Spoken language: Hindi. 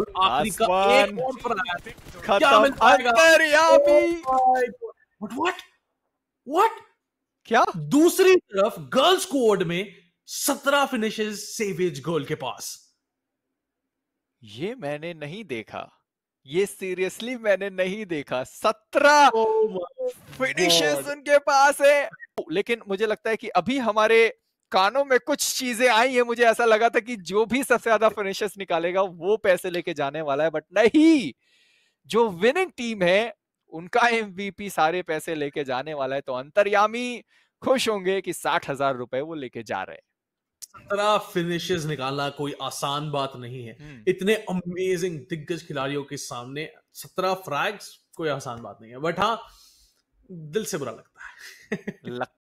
Oh क्या दूसरी तरफ गर्ल्स कोड में सत्रह फिनिशेस सेवेज गोल के पास ये मैंने नहीं देखा ये सीरियसली मैंने नहीं देखा सत्रह फिनिशेस oh उनके पास है लेकिन मुझे लगता है कि अभी हमारे कानों में कुछ चीजें आई है मुझे ऐसा लगा था कि जो भी सबसे ज्यादा फिनिशर्स निकालेगा वो पैसे लेके जाने वाला है बट नहीं जो विनिंग टीम है उनका एमवीपी सारे पैसे लेके जाने वाला है तो अंतर्यामी खुश होंगे कि साठ हजार रुपए वो लेके जा रहे हैं सत्रह फिनिशेस निकालना कोई आसान बात नहीं है हम्म। इतने अमेजिंग दिग्गज खिलाड़ियों के सामने सत्रह फ्रैग्स कोई आसान बात नहीं है बट हाँ दिल से बुरा लगता है